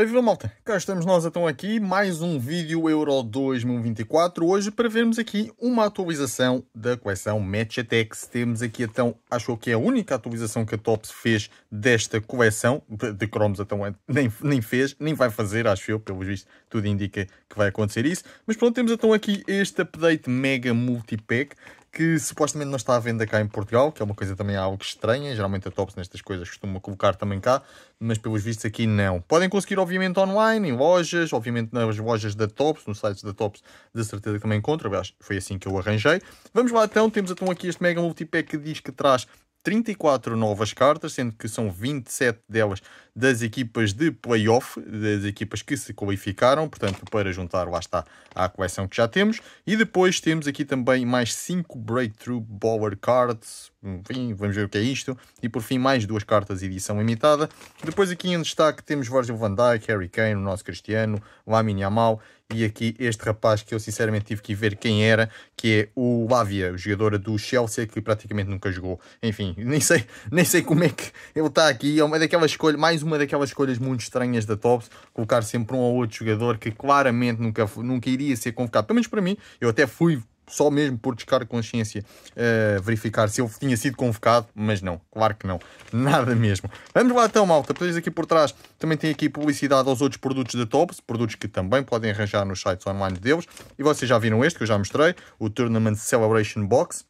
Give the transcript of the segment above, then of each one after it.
Ora viva malta, cá estamos nós então aqui, mais um vídeo Euro 2024, hoje para vermos aqui uma atualização da coleção Matchatex. Temos aqui então, acho que é a única atualização que a Tops fez desta coleção, de Cromos então é, nem, nem fez, nem vai fazer, acho eu, pelo visto tudo indica que vai acontecer isso. Mas pronto, temos então aqui este update Mega Multipack, que supostamente não está à venda cá em Portugal, que é uma coisa também algo estranha. Geralmente a Tops nestas coisas costuma colocar também cá, mas pelos vistos aqui não. Podem conseguir, obviamente, online, em lojas, obviamente nas lojas da Tops, nos sites da Tops, de certeza que também encontro. Aliás, foi assim que eu arranjei. Vamos lá então, temos então aqui este Mega Multipack que diz que traz 34 novas cartas, sendo que são 27 delas das equipas de playoff, das equipas que se qualificaram, portanto, para juntar lá está a coleção que já temos. E depois temos aqui também mais 5 Breakthrough Bower Cards, enfim, vamos ver o que é isto. E por fim, mais duas cartas edição limitada. Depois aqui em destaque temos Virgil van Dijk, Harry Kane, o nosso Cristiano, Lamine Yamal e aqui este rapaz que eu sinceramente tive que ver quem era, que é o Lávia, o jogador do Chelsea que praticamente nunca jogou. Enfim, nem sei, nem sei como é que ele está aqui. É uma daquelas escolhas, mais uma daquelas escolhas muito estranhas da Tops, colocar sempre um ou outro jogador que claramente nunca, nunca iria ser convocado. Pelo menos para mim, eu até fui só mesmo por descargo de consciência, uh, verificar se eu tinha sido convocado, mas não, claro que não, nada mesmo. Vamos lá então, malta, depois aqui por trás também tem aqui publicidade aos outros produtos da Tops, produtos que também podem arranjar nos sites online deles, e vocês já viram este que eu já mostrei, o Tournament Celebration Box,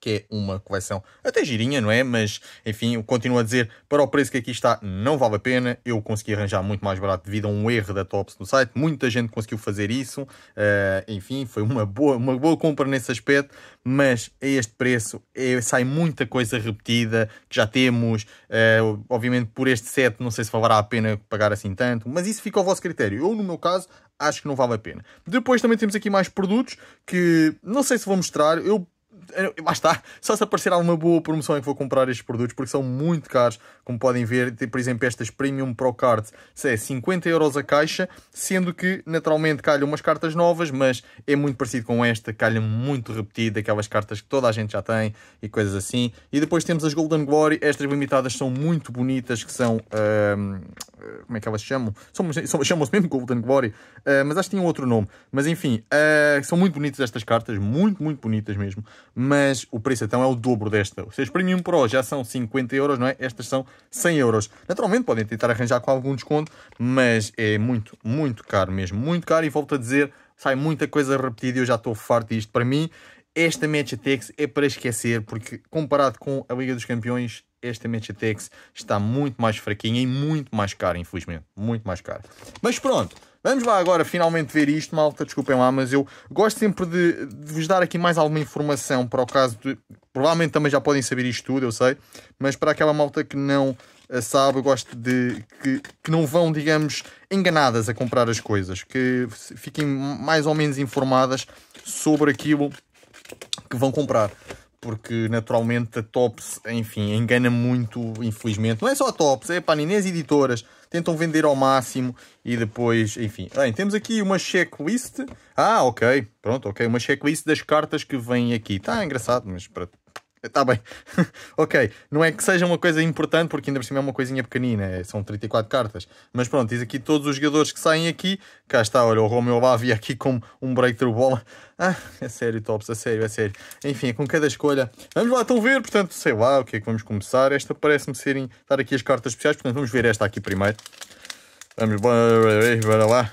que é uma coleção até girinha, não é? Mas, enfim, eu continuo a dizer, para o preço que aqui está, não vale a pena. Eu consegui arranjar muito mais barato devido a um erro da Tops no site. Muita gente conseguiu fazer isso. Uh, enfim, foi uma boa, uma boa compra nesse aspecto, mas a este preço é, sai muita coisa repetida que já temos. Uh, obviamente, por este set, não sei se valerá a pena pagar assim tanto, mas isso fica ao vosso critério. Eu, no meu caso, acho que não vale a pena. Depois também temos aqui mais produtos que não sei se vou mostrar. Eu eh, lá está, só se aparecer alguma boa promoção é que vou comprar estes produtos, porque são muito caros, como podem ver, por exemplo, estas Premium Pro Card, é 50 euros a caixa, sendo que naturalmente calham umas cartas novas, mas é muito parecido com esta, calha muito repetida, aquelas cartas que toda a gente já tem e coisas assim. E depois temos as Golden Glory, estas limitadas são muito bonitas, que são... Ehm, como é que elas chamam. Chamam-se mesmo Golden Glory, uh, mas acho que tinham outro nome. Mas enfim, uh, são muito bonitas estas cartas, muito, muito bonitas mesmo. Mas o preço então é o dobro desta. Vocês Premium Pro já são 50 euros, não é? Estas são 100 euros. Naturalmente podem tentar arranjar com algum desconto, mas é muito, muito caro mesmo. Muito caro e volto a dizer, sai muita coisa repetida e eu já estou farto disto. Para mim, esta Match Attacks é para esquecer, porque comparado com a Liga dos Campeões, esta Matchatex está muito mais fraquinha e muito mais cara, infelizmente. Muito mais cara. Mas pronto, vamos lá agora finalmente ver isto, malta. Desculpem lá, mas eu gosto sempre de, de vos dar aqui mais alguma informação para o caso de. Provavelmente também já podem saber isto tudo, eu sei. Mas para aquela malta que não eh, sabe, eu gosto de que, que não vão, digamos, enganadas a comprar as coisas. Que fiquem mais ou menos informadas sobre aquilo que vão comprar porque naturalmente a Tops, enfim, engana muito, infelizmente. Não é só a Tops, é para as editoras tentam vender ao máximo e depois, enfim. Bem, temos aqui uma checklist. Ah, ok, pronto, ok, uma checklist das cartas que vêm aqui. Está engraçado, mas pronto Está bem. ok. Não é que seja uma coisa importante, porque ainda por cima é uma coisinha pequenina. É, são 34 cartas. Mas pronto, diz aqui todos os jogadores que saem aqui. Cá está, olha, o Romeo Bavia aqui com um breakthrough bola. Ah, é sério, Tops, é sério, é sério. Enfim, é com cada escolha. Vamos lá então ver, portanto, sei lá o que é que vamos começar. Esta parece-me serem estar aqui as cartas especiais, portanto, vamos ver esta aqui primeiro. Vamos, bora lá.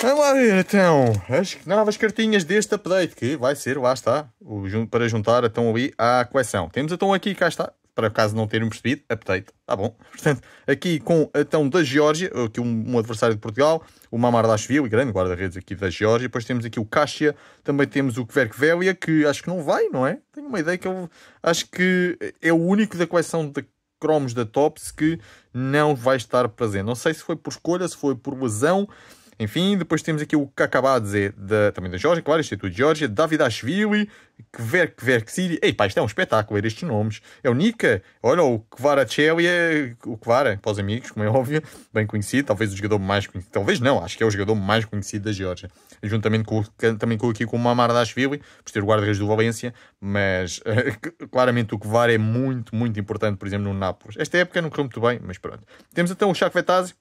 Vamos é lá ver então as novas cartinhas deste update que vai ser, lá está, o, para juntar então aí à coleção. Temos então aqui, cá está, para caso não terem percebido, update, tá bom. Portanto, aqui com então da Geórgia, aqui um, um, adversário de Portugal, o Mamar o grande guarda-redes aqui da Geórgia, depois temos aqui o Kasia, também temos o Kverkvelia, que acho que não vai, não é? Tenho uma ideia que eu acho que é o único da coleção de cromos da Tops que não vai estar presente. Não sei se foi por escolha, se foi por lesão, enfim, depois temos aqui o que de dizer também da Georgia claro, Instituto de Georgia David Kverk, Kverk Ei, pá, isto é um espetáculo, ler é estes nomes. É o Nika, olha, o Kvarachelia, é, o Kvara, para os amigos, como é óbvio, bem conhecido, talvez o jogador mais conhecido, talvez não, acho que é o jogador mais conhecido da Georgia Juntamente com, também com aqui com o Mamardashvili, por ter o guarda-redes do Valência, mas claramente o Kvara é muito, muito importante, por exemplo, no Nápoles. Esta época não correu muito bem, mas pronto. Temos então o Chakvetazzi,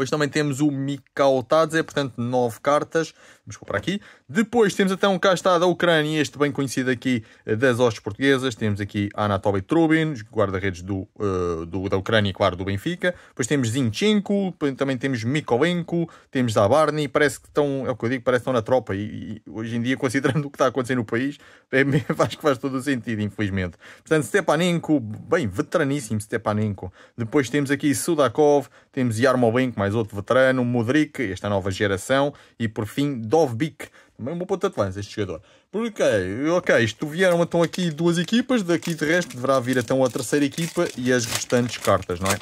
depois também temos o Mikao Tadze, portanto, 9 cartas. Vamos comprar aqui. Depois temos então cá está da Ucrânia, este bem conhecido aqui eh, das hostes portuguesas. Temos aqui Anatoly Trubin, guarda-redes do, uh, do, da Ucrânia, claro, do Benfica. Depois temos Zinchenko, também temos Mikolenko, temos Zabarni. Parece que estão, é o que eu digo, parece que estão na tropa. E, e hoje em dia, considerando o que está acontecendo no país, é, acho que faz todo o sentido, infelizmente. Portanto, Stepanenko, bem, veteraníssimo Stepanenko. Depois temos aqui Sudakov, temos Yarmolenko, mais mais outro veterano, Modric, esta nova geração, e por fim Dovbik, também bom ponta de lança este jogador. Porque, ok, isto vieram então aqui duas equipas, daqui de resto deverá vir então a terceira equipa e as restantes cartas, não é?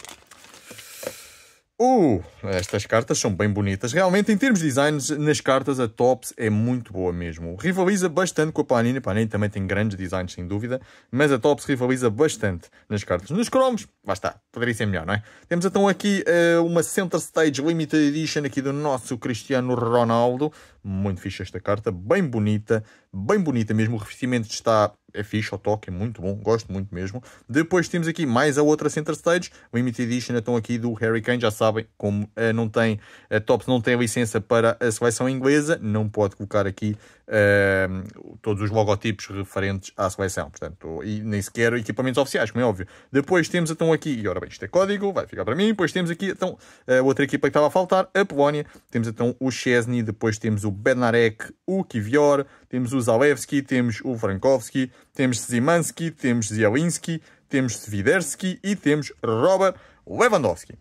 Uh, estas cartas são bem bonitas. Realmente, em termos de designs, nas cartas, a Tops é muito boa mesmo. Rivaliza bastante com a Panini. A Panini também tem grandes designs, sem dúvida. Mas a Tops rivaliza bastante nas cartas. Nos cromos, lá está. Poderia ser melhor, não é? Temos então aqui uh, uma Center Stage Limited Edition aqui do nosso Cristiano Ronaldo. Muito fixe esta carta. Bem bonita. Bem bonita mesmo. O revestimento está é fixe, o toque é muito bom, gosto muito mesmo. Depois temos aqui mais a outra Center Stage, o Limited Edition, então aqui do Harry Kane, já sabem, como uh, não tem, a eh, Tops não tem a licença para a seleção inglesa, não pode colocar aqui uh, todos os logotipos referentes à seleção, portanto, e nem sequer equipamentos oficiais, como é óbvio. Depois temos então aqui, e ora bem, isto é código, vai ficar para mim, depois temos aqui então a outra equipa que estava a faltar, a Polónia, temos então o Chesney, depois temos o Benarek, o Kivior, temos o Zalewski, temos o Frankowski, temos Zimanski, temos Zielinski, temos Svidersky e temos Robert Lewandowski.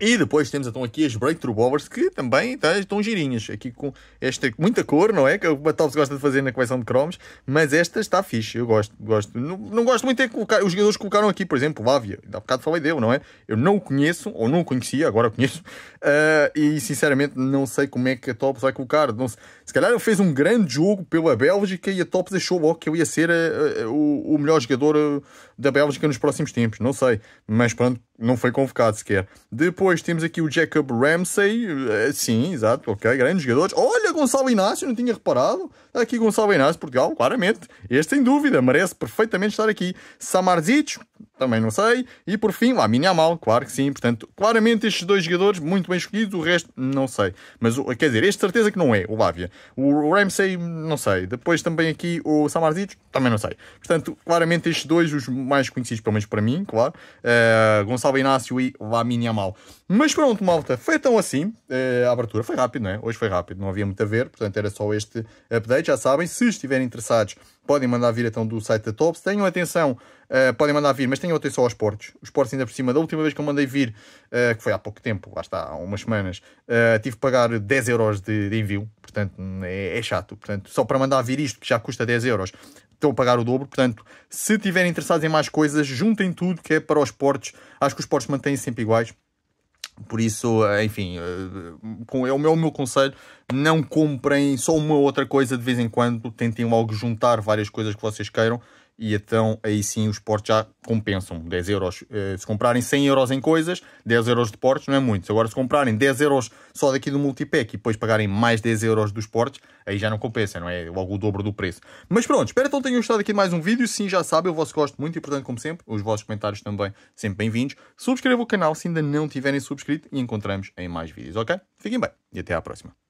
E depois temos então aqui as Breakthrough Bowlers que também tá, estão girinhas, aqui com esta muita cor, não é? Que é o Batovs gosta de fazer na coleção de cromos, mas esta está fixe, eu gosto, gosto. Não, não gosto muito de é colocar, os jogadores colocaram aqui, por exemplo, Lávia, há bocado falei dele, não é? Eu não o conheço, ou não o conhecia, agora o conheço, uh, e sinceramente não sei como é que a Tops vai colocar, não sei se calhar ele fez um grande jogo pela Bélgica e a Top deixou logo que ele ia ser eh, eh, o, melhor jogador eh, da Bélgica nos próximos tempos. Não sei, mas pronto, não foi convocado sequer. Depois temos aqui o Jacob Ramsey. Sim, exato, ok, grandes jogadores. Olha, Gonçalo Inácio, não tinha reparado. Aqui Gonçalo Inácio, Portugal, claramente. Este, sem dúvida, merece perfeitamente estar aqui. Samardzic, também não sei. E por fim, lá Mini Mal claro que sim. Portanto, claramente estes dois jogadores muito bem escolhidos, o resto não sei. Mas quer dizer, este certeza que não é o Lávia. O Ramsey, não sei. Depois também aqui o Samarzic, também não sei. Portanto, claramente estes dois, os mais conhecidos, pelo menos para mim, claro. Uh, Gonçalo Inácio e lá Minha Mal Mas pronto, malta, foi tão assim. Uh, a abertura foi rápido, não é? Hoje foi rápido, não havia muito a ver, portanto era só este update. Já sabem, se estiverem interessados, podem mandar vir então do site da Tops. Tenham atenção, uh, podem mandar vir, mas tenham atenção aos portos. Os portos, ainda por cima, da última vez que eu mandei vir, uh, que foi há pouco tempo, lá está, há umas semanas, uh, tive que pagar 10 euros de, de envio, portanto é, é, chato. Portanto, só para mandar vir isto, que já custa 10 euros, estão a pagar o dobro. Portanto, se tiverem interessados em mais coisas, juntem tudo que é para os portos. Acho que os portos mantêm sempre iguais. Por isso, eh, enfim, é o meu, o meu conselho. Não comprem só uma outra coisa de vez em quando. Tentem logo juntar várias coisas que vocês queiram e então aí sim os portos já compensam 10 euros. Eh, se comprarem 100 euros em coisas, 10 euros de portos não é muito. Agora, se comprarem 10 euros só daqui do multipack e depois pagarem mais 10 euros dos portos, aí já não compensa, não é? Logo o dobro do preço. Mas pronto, espero então tenham gostado aqui de mais um vídeo. Sim, já sabem, o vosso gosto muito importante como sempre, os vossos comentários também sempre bem-vindos. Subscreva o canal se ainda não tiverem subscrito e encontramos em mais vídeos, ok? Fiquem bem e até à próxima.